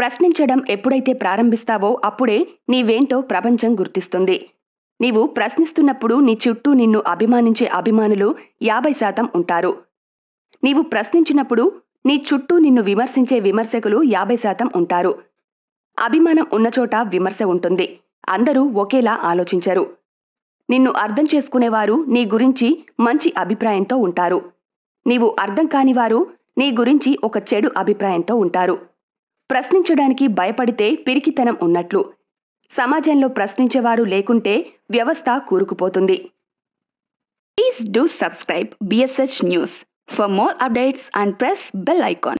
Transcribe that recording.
ప్రశ్నించడం ఎప్పుడైతే ప్రారంభిస్తావో అప్పుడే నీవేంటో ప్రపంచం గుర్తిస్తుంది నీవు ప్రశ్నిస్తున్నప్పుడు నీ చుట్టూ నిన్ను అభిమానించే అభిమానులు యాభై శాతం ఉంటారు నీవు ప్రశ్నించినప్పుడు నీ చుట్టూ నిన్ను విమర్శించే విమర్శకులు యాభై శాతం ఉంటారు అభిమానం ఉన్నచోట విమర్శ ఉంటుంది అందరూ ఒకేలా ఆలోచించరు నిన్ను అర్థం చేసుకునేవారు నీ గురించి మంచి అభిప్రాయంతో ఉంటారు నీవు అర్థం కానివారు నీ గురించి ఒక చెడు అభిప్రాయంతో ఉంటారు ప్రశ్నించడానికి భయపడితే పిరికితనం ఉన్నట్లు సమాజంలో ప్రశ్నించేవారు లేకుంటే వ్యవస్థ కూరుకుపోతుంది please do subscribe BSH news for more updates and press bell icon